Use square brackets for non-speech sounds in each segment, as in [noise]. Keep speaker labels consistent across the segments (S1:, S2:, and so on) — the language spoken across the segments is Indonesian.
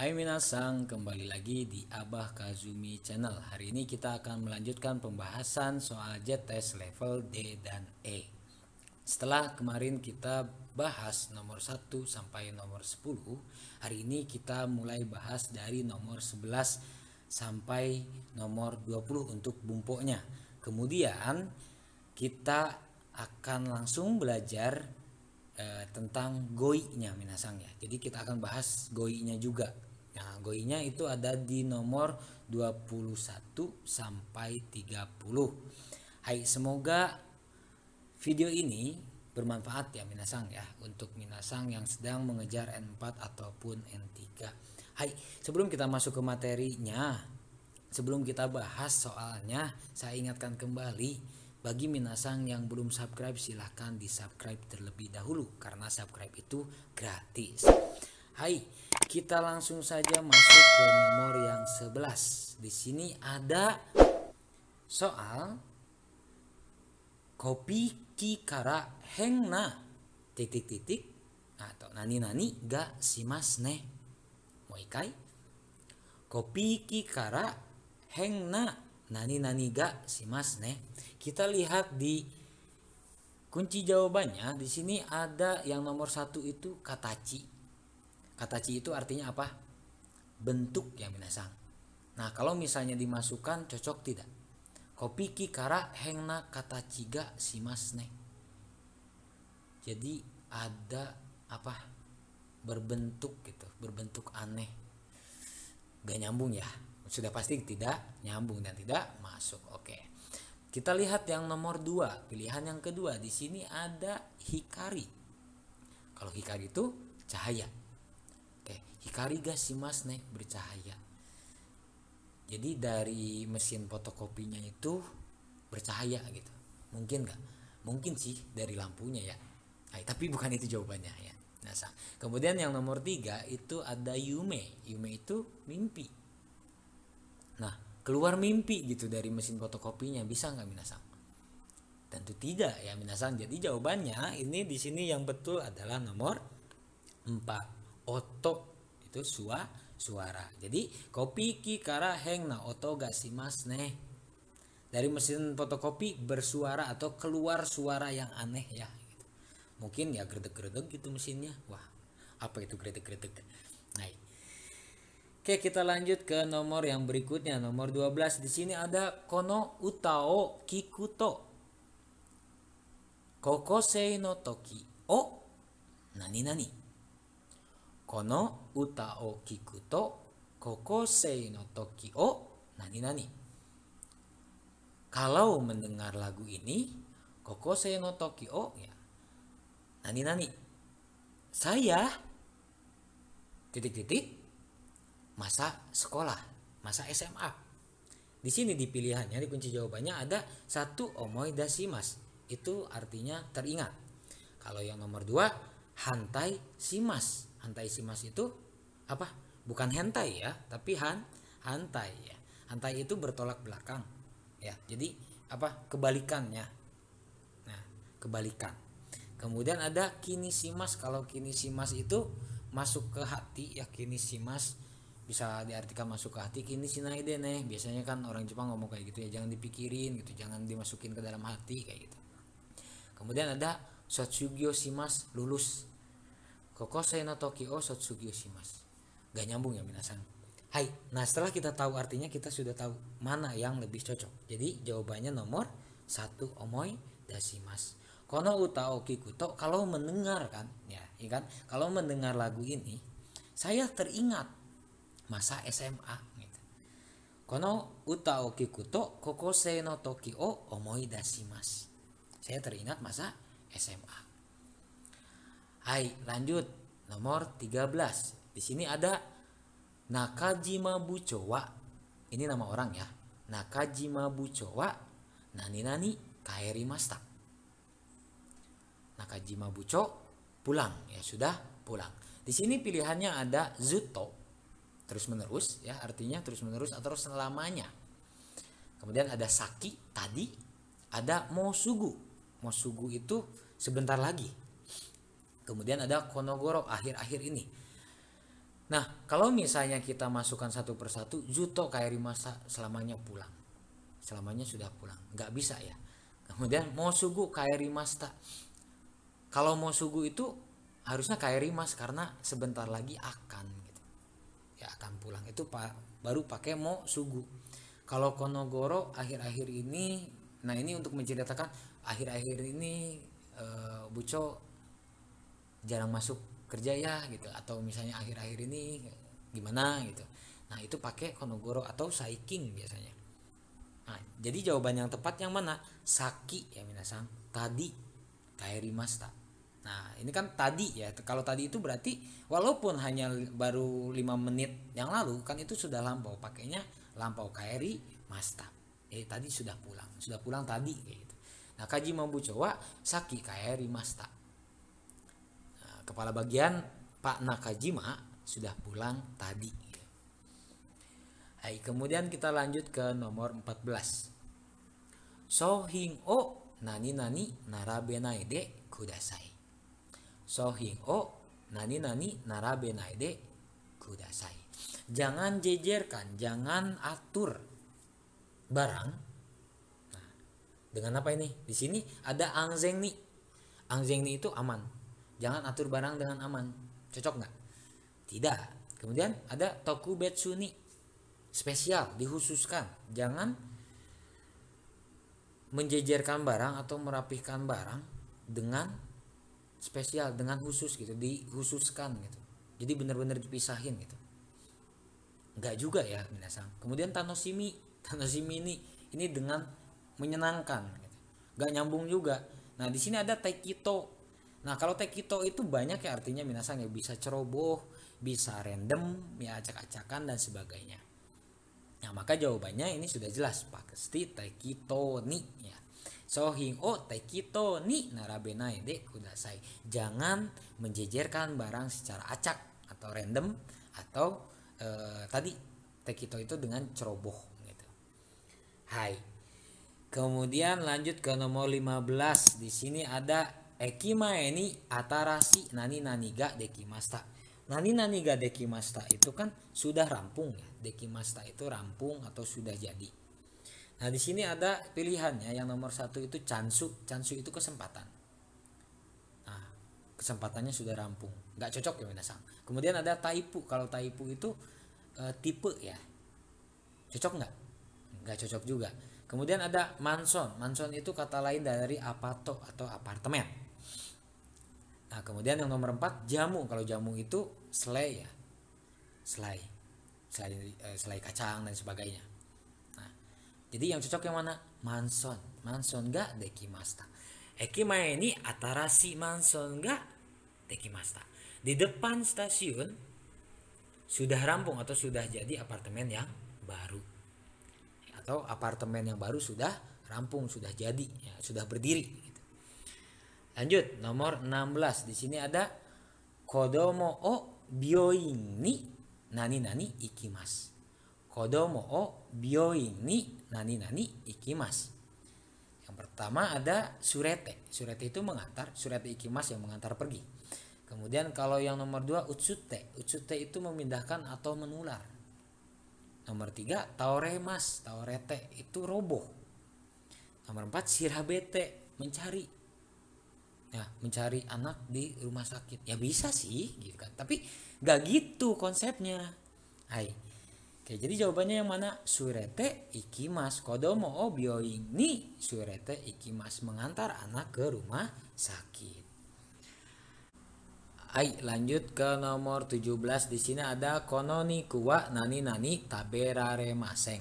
S1: Hai Minasang, kembali lagi di Abah Kazumi Channel Hari ini kita akan melanjutkan pembahasan soal jet test level D dan E Setelah kemarin kita bahas nomor 1 sampai nomor 10 Hari ini kita mulai bahas dari nomor 11 sampai nomor 20 untuk bumpoknya Kemudian kita akan langsung belajar eh, tentang goi-nya minasang ya. Jadi kita akan bahas goi-nya juga. Nah, goinya itu ada di nomor 21 sampai 30. Hai, semoga video ini bermanfaat ya Minasang ya untuk Minasang yang sedang mengejar N4 ataupun N3. Hai, sebelum kita masuk ke materinya, sebelum kita bahas soalnya, saya ingatkan kembali bagi Minasang yang belum subscribe silahkan di subscribe terlebih dahulu karena subscribe itu gratis. Hai, kita langsung saja masuk ke nomor yang 11. Di sini ada soal kopi kikara hengna titik-titik atau nani-nani ga simas ne. Moikai. Kopi kikara hengna nani-nani ga simas ne. Kita lihat di Kunci jawabannya di sini ada yang nomor satu itu kataci kata ci itu artinya apa? Bentuk yang minasang. Nah, kalau misalnya dimasukkan cocok tidak? kopi Kopiki kara hengna ciga mas nih Jadi ada apa? Berbentuk gitu, berbentuk aneh. Gak nyambung ya. Sudah pasti tidak nyambung dan tidak masuk. Oke. Kita lihat yang nomor dua Pilihan yang kedua di sini ada hikari. Kalau hikari itu cahaya Hikari mas nek bercahaya. Jadi dari mesin fotokopinya itu bercahaya gitu. Mungkin nggak? Mungkin sih dari lampunya ya. Nah, tapi bukan itu jawabannya ya. Nah, sah. kemudian yang nomor tiga itu ada yume. Yume itu mimpi. Nah, keluar mimpi gitu dari mesin fotokopinya bisa nggak minasang? Tentu tidak ya minasang. Jadi jawabannya ini di sini yang betul adalah nomor 4 otok itu sua suara jadi kopi ki kara heng na otoga mas neh dari mesin fotokopi bersuara atau keluar suara yang aneh ya gitu. mungkin ya gredek-gredek gitu mesinnya wah apa itu gredek-gredek nah Oke, kita lanjut ke nomor yang berikutnya, nomor 12. Di sini ada kono utao kikuto. Kokosei no toki o oh, nani nani nani. kalau mendengar lagu ini kokose no tokyo ya nani nani saya titik titik masa sekolah masa SMA di sini di pilihannya di kunci jawabannya ada satu omoi dasimas itu artinya teringat kalau yang nomor dua hantai simas hantai simas itu apa bukan hentai ya tapi han hantai ya hantai itu bertolak belakang ya jadi apa kebalikannya nah kebalikan kemudian ada kini simas kalau kini simas itu masuk ke hati ya kini simas bisa diartikan masuk ke hati kini sinaide nih biasanya kan orang Jepang ngomong kayak gitu ya jangan dipikirin gitu jangan dimasukin ke dalam hati kayak gitu kemudian ada sotsugyo simas lulus Kokosei no o Sotsugi Oshimasu. Gak nyambung ya minasan. Hai, nah setelah kita tahu artinya kita sudah tahu mana yang lebih cocok. Jadi jawabannya nomor satu omoi dasimas. Kono uta oki kuto kalau mendengar kan, ya, ya Kalau mendengar lagu ini, saya teringat masa SMA gitu. Kono oki kuto kokosei no o omoi dasimas. Saya teringat masa SMA. Hai, lanjut. Nomor 13. Di sini ada Nakajima Bucowa. Ini nama orang ya. Nakajima Bucowa. Nani nani kaeri masta. Nakajima Buco pulang ya sudah pulang. Di sini pilihannya ada zuto terus menerus ya artinya terus menerus atau selamanya. Kemudian ada saki tadi, ada mosugu. Mosugu itu sebentar lagi Kemudian ada Konogoro akhir-akhir ini. Nah, kalau misalnya kita masukkan satu persatu, Juto Kairi Masa selamanya pulang. Selamanya sudah pulang. Nggak bisa ya. Kemudian Mosugu Kairi Masta. Kalau Mosugu itu harusnya Kairi Mas karena sebentar lagi akan gitu. Ya akan pulang. Itu pa baru pakai Mosugu. Kalau Konogoro akhir-akhir ini, nah ini untuk menceritakan akhir-akhir ini eh, Buco jarang masuk kerja ya gitu atau misalnya akhir-akhir ini gimana gitu nah itu pakai konogoro atau saiking biasanya nah jadi jawaban yang tepat yang mana saki ya minasang tadi kairi masta nah ini kan tadi ya kalau tadi itu berarti walaupun hanya baru lima menit yang lalu kan itu sudah lampau pakainya lampau kairi masta eh tadi sudah pulang sudah pulang tadi kayak gitu nah kaji mambu cowa saki kairi masta kepala bagian Pak Nakajima sudah pulang tadi. Hai, kemudian kita lanjut ke nomor 14. Sohing o nani nani kuda kudasai. Sohing o nani nani kuda kudasai. Jangan jejerkan, jangan atur barang. Nah, dengan apa ini? Di sini ada angzeng ni. Angzeng ni itu aman Jangan atur barang dengan aman. Cocok nggak? Tidak. Kemudian ada toku betsuni spesial dihususkan Jangan menjejerkan barang atau merapihkan barang dengan spesial dengan khusus gitu dihususkan gitu jadi benar-benar dipisahin gitu nggak juga ya minasang kemudian tanosimi [laughs] tanosimi ini ini dengan menyenangkan gitu. nggak nyambung juga nah di sini ada taikito Nah kalau tekito itu banyak ya artinya minasang ya bisa ceroboh, bisa random, ya acak-acakan dan sebagainya. Nah maka jawabannya ini sudah jelas pasti tekito ni ya. So hing o tekito ni narabenai de kudasai. Jangan menjejerkan barang secara acak atau random atau eh, tadi tekito itu dengan ceroboh gitu. Hai. Kemudian lanjut ke nomor 15. Di sini ada ekimae ini atarasi nani nani ga dekimasta. Nani nani ga dekimasta itu kan sudah rampung ya. Dekimasta itu rampung atau sudah jadi. Nah, di sini ada pilihannya yang nomor satu itu cansu. Cansu itu kesempatan. Nah, kesempatannya sudah rampung. Nggak cocok ya Minasang. Kemudian ada taipu. Kalau taipu itu e, tipe ya. Cocok nggak? Nggak cocok juga. Kemudian ada manson. Manson itu kata lain dari apato atau apartemen. Nah, kemudian yang nomor empat jamu. Kalau jamu itu selai ya. Selai. Selai eh, selai kacang dan sebagainya. Nah, jadi yang cocok yang mana? Manson. Manson ga dekimasta. Ekima ini atarasi Manson ga dekimasta. Di depan stasiun sudah rampung atau sudah jadi apartemen yang baru. Atau apartemen yang baru sudah rampung, sudah jadi, ya, sudah berdiri Lanjut, nomor 16. Di sini ada kodomo o bioin ni nani nani ikimas. Kodomo o bioin ni nani nani ikimas. Yang pertama ada surete. Surete itu mengantar, surete ikimas yang mengantar pergi. Kemudian kalau yang nomor dua utsute. Utsute itu memindahkan atau menular. Nomor tiga tauremas, taurete itu roboh. Nomor empat sirabete, mencari ya mencari anak di rumah sakit ya bisa sih gitu kan tapi gak gitu konsepnya hai oke jadi jawabannya yang mana surete ikimas kodomo o bioing ni surete ikimas mengantar anak ke rumah sakit Hai, lanjut ke nomor 17. Di sini ada kononi kuwa nani nani taberare maseng.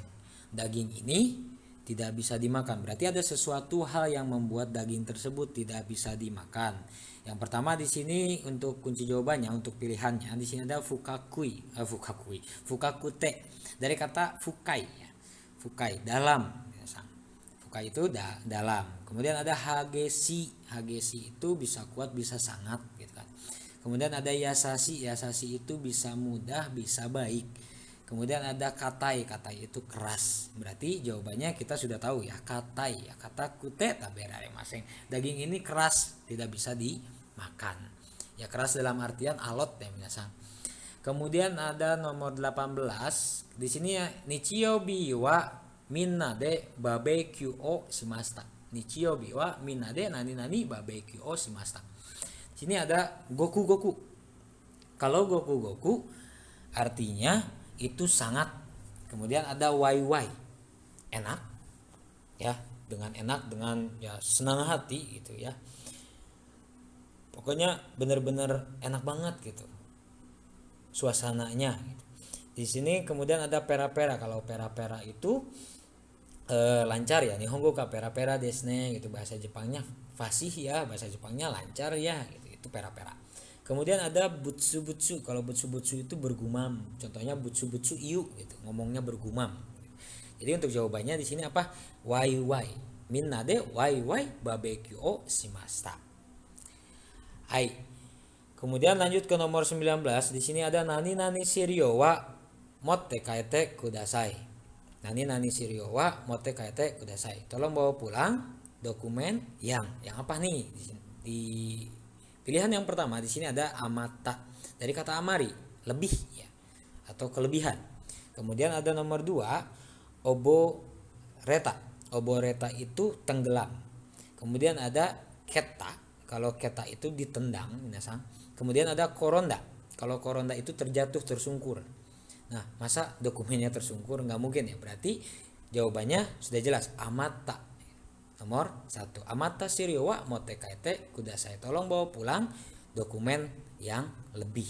S1: Daging ini tidak bisa dimakan. Berarti ada sesuatu hal yang membuat daging tersebut tidak bisa dimakan. Yang pertama di sini untuk kunci jawabannya untuk pilihannya di sini ada fukakui, eh, fukakui, fukakute dari kata fukai ya. Fukai dalam Fukai itu da dalam. Kemudian ada hagesi. Hagesi itu bisa kuat, bisa sangat gitu kan. Kemudian ada yasasi. Yasasi itu bisa mudah, bisa baik. Kemudian ada katai, katai itu keras. Berarti jawabannya kita sudah tahu ya, katai ya kata kute tabera masing. Daging ini keras, tidak bisa dimakan. Ya keras dalam artian alot ya biasa. Kemudian ada nomor 18. Di sini ya nichiyo biwa minna de barbecue o shimashita. Nichiyo biwa minna de nani nani barbecue o shimashita. Di sini ada goku goku. Kalau goku goku artinya itu sangat kemudian ada why-why enak ya dengan enak dengan ya senang hati gitu ya pokoknya benar-benar enak banget gitu suasananya gitu. di sini kemudian ada pera-pera kalau pera-pera itu e, lancar ya nih ka pera-pera desne gitu bahasa Jepangnya fasih ya bahasa Jepangnya lancar ya gitu itu pera-pera Kemudian ada butsu-butsu. Kalau butsu-butsu itu bergumam. Contohnya butsu-butsu iu gitu. Ngomongnya bergumam. Jadi untuk jawabannya di sini apa? Wai wai. Min nade wai wai babekyu o shimashita. Hai. Kemudian lanjut ke nomor 19. Di sini ada nani nani sirio wa motte kaete kudasai. Nani nani sirio wa motte kaete kudasai. Tolong bawa pulang dokumen yang yang apa nih di, di Pilihan yang pertama di sini ada amata dari kata amari, lebih ya atau kelebihan. Kemudian ada nomor dua obo reta. Obo reta itu tenggelam. Kemudian ada keta. Kalau keta itu ditendang, minasang. Kemudian ada koronda. Kalau koronda itu terjatuh tersungkur. Nah, masa dokumennya tersungkur nggak mungkin ya? Berarti jawabannya sudah jelas amata Nomor 1. Amata siriwa wa mote kaete saya tolong bawa pulang dokumen yang lebih.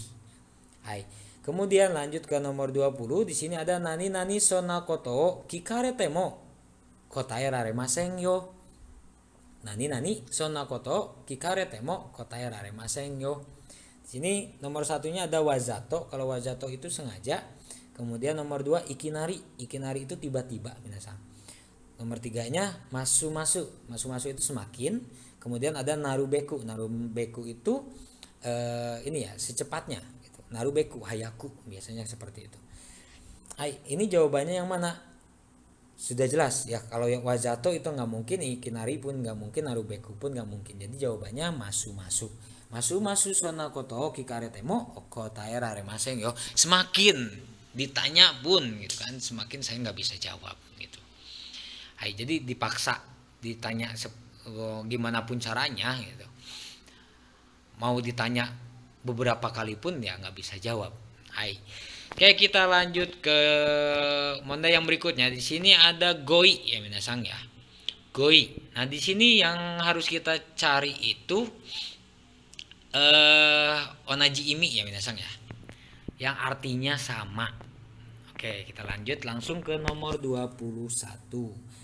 S1: Hai. Kemudian lanjut ke nomor 20. Di sini ada nani nani sona koto kikare temo kotae maseng yo. Nani nani sona koto kikare temo kotae maseng yo. Di sini nomor satunya ada wazato. Kalau wazato itu sengaja. Kemudian nomor 2 ikinari. Ikinari itu tiba-tiba minasan nomor tiganya masu masuk masu masu itu semakin kemudian ada narubeku narubeku itu uh, ini ya secepatnya gitu. narubeku hayaku biasanya seperti itu Hai ini jawabannya yang mana sudah jelas ya kalau yang wazato itu nggak mungkin ikinari pun nggak mungkin narubeku pun nggak mungkin jadi jawabannya masu masu masu masu sona koto kikaretemo okotaera remaseng yo semakin ditanya pun gitu kan semakin saya nggak bisa jawab gitu Hai, jadi dipaksa ditanya e, gimana pun caranya gitu. Mau ditanya beberapa kali pun ya nggak bisa jawab. Hai. Oke, kita lanjut ke Monda yang berikutnya. Di sini ada goi ya minasang ya. Goi. Nah, di sini yang harus kita cari itu eh onaji imi ya minasang ya. Yang artinya sama Oke, kita lanjut langsung ke nomor 21.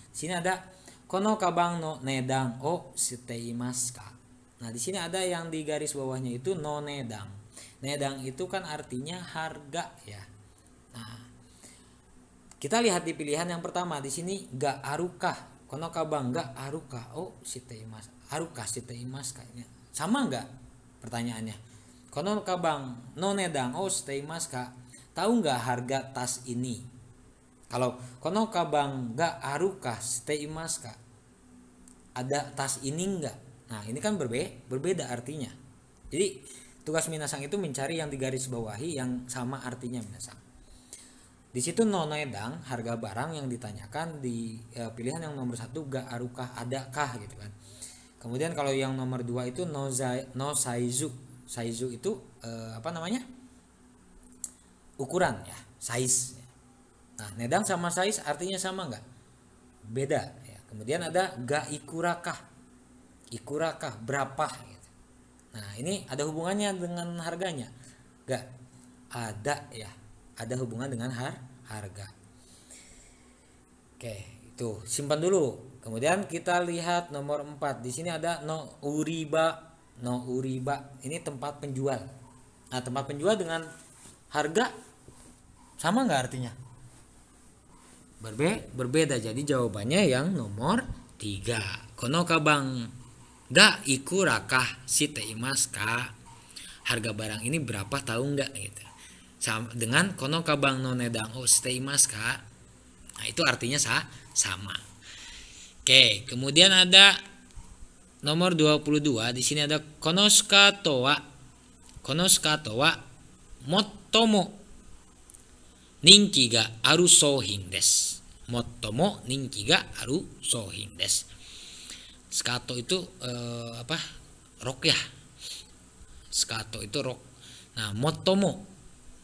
S1: Sini ada kono kabang no nedang o siteimas ka. Nah, di sini ada yang di garis bawahnya itu no nedang. Nedang itu kan artinya harga ya. Nah, kita lihat di pilihan yang pertama di sini ga arukah. Kono kabang ga arukah o siteimas. Arukah siteimas kayaknya. Sama nggak pertanyaannya? Kono kabang no nedang o siteimas ka tahu nggak harga tas ini kalau kono kabang nggak arukah stay imas ada tas ini nggak nah ini kan berbe berbeda artinya jadi tugas minasang itu mencari yang di garis bawahi yang sama artinya minasang di situ nonoedang harga barang yang ditanyakan di e, pilihan yang nomor satu nggak arukah ada kah gitu kan kemudian kalau yang nomor dua itu no, zai, no saizu saizu itu e, apa namanya ukuran ya size nah nedang sama size artinya sama nggak beda ya. kemudian ada ga ikurakah ikurakah berapa gitu. nah ini ada hubungannya dengan harganya nggak ada ya ada hubungan dengan har harga oke itu simpan dulu kemudian kita lihat nomor 4 di sini ada no uriba no uriba ini tempat penjual nah tempat penjual dengan harga sama nggak artinya Berbe berbeda jadi jawabannya yang nomor tiga kono kabang ga iku rakah si teimas ka harga barang ini berapa tahu nggak gitu sama dengan kono kabang nonedang o oh, si teimas ka nah itu artinya sa sama oke kemudian ada nomor 22 di sini ada konoska toa konoska toa mot Motomo, Motomo, ninki ninki ga ga aru aru sohin sohin des. des. Skato itu eh, apa? Rok ya. Skato itu rok. Nah, motomo.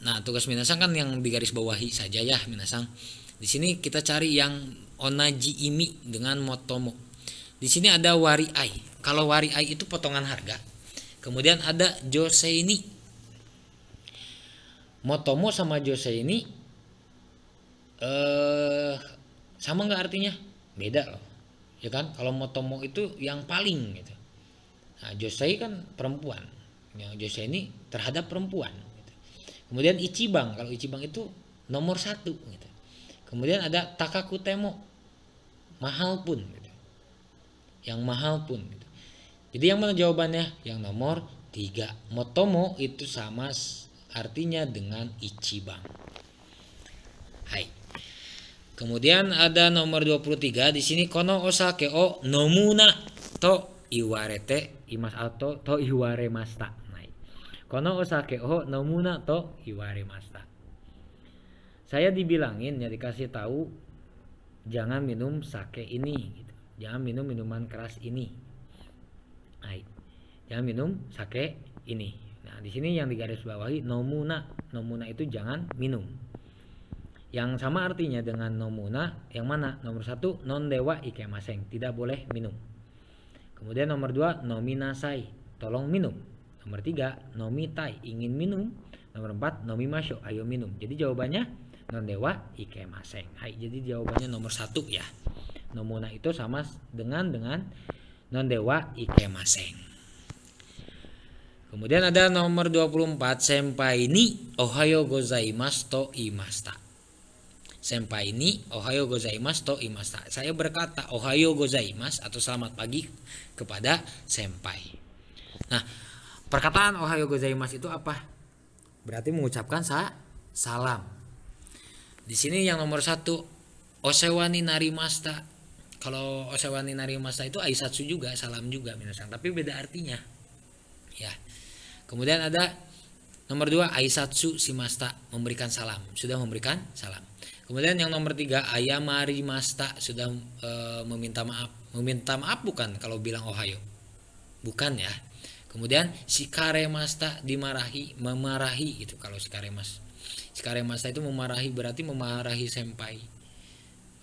S1: Nah, tugas minasang kan yang digaris bawahi saja ya, minasang. Di sini kita cari yang onaji imi dengan motomo. Di sini ada wari ai. Kalau wari ai itu potongan harga. Kemudian ada joseini. Motomo sama Jose ini eh sama nggak artinya? Beda loh. Ya kan? Kalau Motomo itu yang paling gitu. Nah, Jose kan perempuan. Yang Jose ini terhadap perempuan. Gitu. Kemudian Ichibang, kalau Ichibang itu nomor satu. Gitu. Kemudian ada Takakutemo, mahal pun. Gitu. Yang mahal pun. Gitu. Jadi yang mana jawabannya? Yang nomor tiga. Motomo itu sama artinya dengan Ichiban. Hai. Kemudian ada nomor 23 di sini kono osake o nomuna to iwarete imas atau to iware masta. Nah, kono osake o nomuna to iware masta. Saya dibilangin ya dikasih tahu jangan minum sake ini gitu. Jangan minum minuman keras ini. Hai. Jangan minum sake ini di sini yang digarisbawahi nomuna. Nomuna itu jangan minum. Yang sama artinya dengan nomuna yang mana? Nomor satu non dewa ike maseng tidak boleh minum. Kemudian nomor dua nomina sai tolong minum. Nomor tiga nomitai, ingin minum. Nomor empat masyo, ayo minum. Jadi jawabannya non dewa ike maseng Hai, jadi jawabannya nomor satu ya. Nomuna itu sama dengan dengan non dewa ike maseng Kemudian ada nomor 24 senpai ini ohayo gozaimasu to imasta. Senpai ini ohayo gozaimasu to imasta. Saya berkata ohayo gozaimasu atau selamat pagi kepada senpai. Nah, perkataan ohayo gozaimasu itu apa? Berarti mengucapkan sa salam. Di sini yang nomor satu osewani narimasta. Kalau osewani narimasta itu aisatsu juga, salam juga misalkan, tapi beda artinya. Ya. Kemudian ada nomor dua Aisatsu Simasta memberikan salam, sudah memberikan salam. Kemudian yang nomor tiga Ayamari Masta sudah e, meminta maaf, meminta maaf bukan kalau bilang Ohayo bukan ya. Kemudian Shikare Masta dimarahi, memarahi itu kalau Shikare Mas. Shikare Masta itu memarahi berarti memarahi senpai.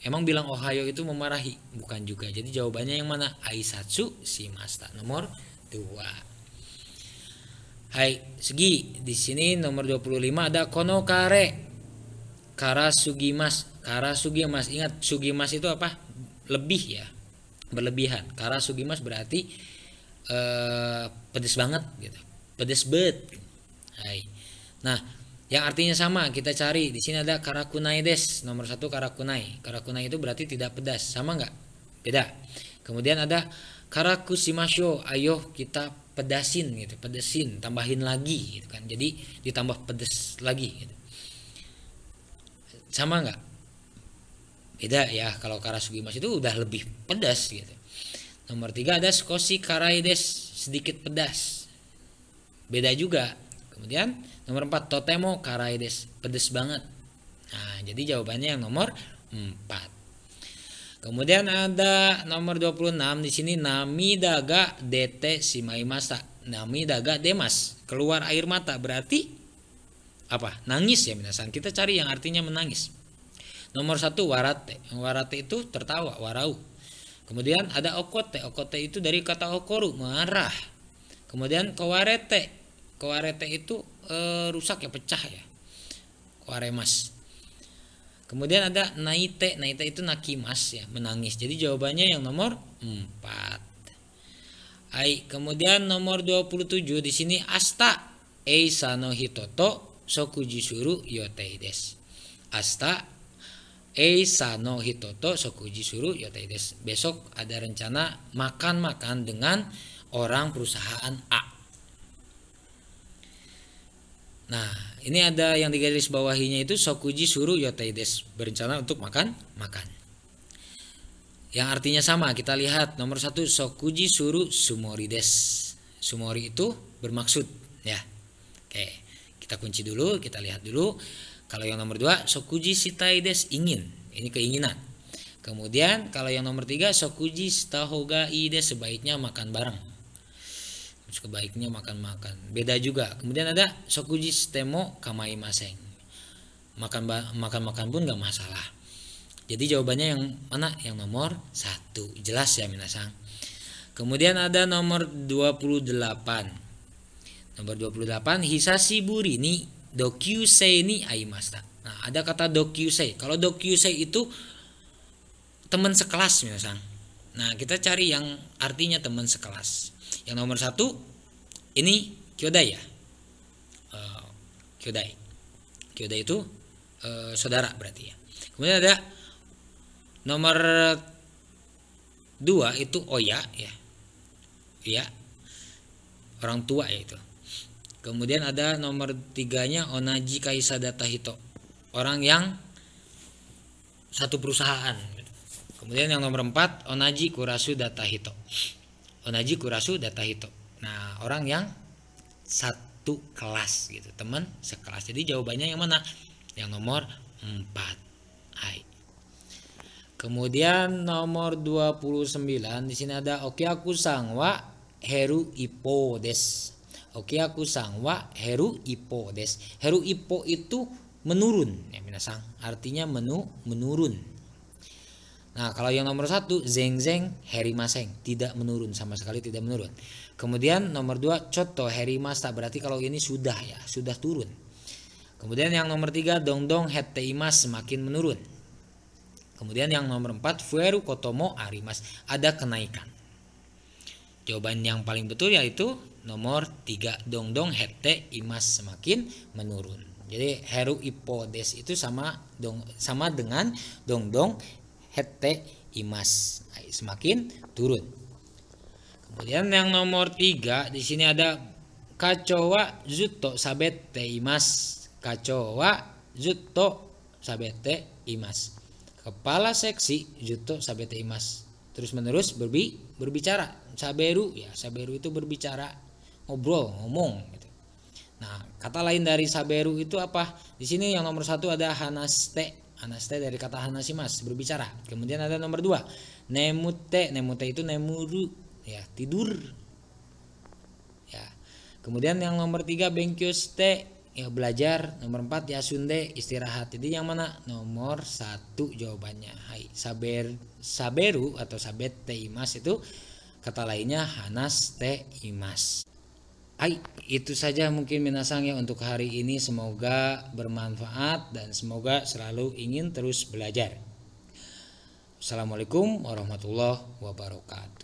S1: Emang bilang Ohayo itu memarahi? Bukan juga. Jadi jawabannya yang mana? Aisatsu Simasta Nomor dua. Hai segi di sini nomor 25 ada kono kare kara sugimas kara sugimas ingat sugimas itu apa lebih ya berlebihan kara sugimas berarti eh, pedes banget gitu pedes bet Hai nah yang artinya sama kita cari di sini ada karakunaides nomor satu karakunai karakunai itu berarti tidak pedas sama nggak beda kemudian ada karakusimasyo ayo kita pedasin gitu pedasin, tambahin lagi gitu kan jadi ditambah pedes lagi gitu. sama nggak beda ya kalau mas itu udah lebih pedas gitu nomor tiga ada skosi karaides sedikit pedas beda juga kemudian nomor empat totemo karaides pedas banget nah jadi jawabannya yang nomor empat Kemudian ada nomor 26 di sini nami daga dete simai masa. Nami daga demas. Keluar air mata berarti apa? Nangis ya minasan. Kita cari yang artinya menangis. Nomor satu warate. Warate itu tertawa, warau. Kemudian ada okote. Okote itu dari kata okoru, marah. Kemudian kowarete. Kowarete itu e, rusak ya, pecah ya. Kowaremas. Kemudian ada naite, naite itu nakimas ya, menangis. Jadi jawabannya yang nomor 4. Ai, kemudian nomor 27 di sini asta eisa no hitoto sokuji suru yoteides. Asta eisa no hitoto sokuji suru yoteides. Besok ada rencana makan-makan dengan orang perusahaan A. Nah, ini ada yang digaris bawahinya itu Sokuji suruh Yotaides berencana untuk makan makan. Yang artinya sama kita lihat nomor satu Sokuji suruh Sumorides. Sumori itu bermaksud ya. Oke kita kunci dulu kita lihat dulu. Kalau yang nomor dua Sokuji Sitaides ingin ini keinginan. Kemudian kalau yang nomor tiga Sokuji Stahoga Ide sebaiknya makan bareng. Terus kebaiknya makan-makan beda juga kemudian ada sokuji temo kamai maseng makan makan makan pun nggak masalah jadi jawabannya yang mana yang nomor satu jelas ya minasang kemudian ada nomor 28 nomor 28 hisashi buri ni dokyusei ni aimasta nah ada kata dokyusei kalau dokyusei itu teman sekelas minasang nah kita cari yang artinya teman sekelas yang nomor satu ini kyodai ya eh, kyodai kyodai itu eh, saudara berarti ya kemudian ada nomor dua itu oya ya ya orang tua ya itu kemudian ada nomor tiganya onaji kaisada hito orang yang satu perusahaan gitu. kemudian yang nomor empat onaji kurasu data hito onaji kurasu data hito nah orang yang satu kelas gitu teman sekelas jadi jawabannya yang mana yang nomor 4 hai kemudian nomor 29 di sini ada oke sang sangwa heru ipo des oke sang sangwa heru ipo des heru ipo itu menurun ya minasang artinya menu menurun Nah kalau yang nomor satu Zeng Zeng Heri Maseng tidak menurun sama sekali tidak menurun. Kemudian nomor dua Coto Heri Masta berarti kalau ini sudah ya sudah turun. Kemudian yang nomor tiga Dong Dong Hete Imas semakin menurun. Kemudian yang nomor empat Fueru Kotomo Arimas ada kenaikan. Jawaban yang paling betul yaitu nomor tiga Dong Dong Hete Imas semakin menurun. Jadi Heru Ipodes itu sama dong sama dengan dongdong hete imas nah, semakin turun kemudian yang nomor tiga di sini ada kacowa zuto sabete imas kacowa zuto sabete imas kepala seksi zuto sabete imas terus menerus berbi berbicara saberu ya saberu itu berbicara ngobrol ngomong gitu. nah kata lain dari saberu itu apa di sini yang nomor satu ada hanaste Anas teh dari kata Hanasimas berbicara. Kemudian ada nomor dua nemute. Nemute itu nemuru ya tidur. Ya. Kemudian yang nomor tiga bengkyoste ya belajar. Nomor empat ya sunde istirahat. Jadi yang mana? Nomor satu jawabannya. Hai saber saberu atau sabete imas itu kata lainnya Hanaste imas. Hai, itu saja mungkin minasang ya untuk hari ini. Semoga bermanfaat dan semoga selalu ingin terus belajar. Assalamualaikum warahmatullahi wabarakatuh.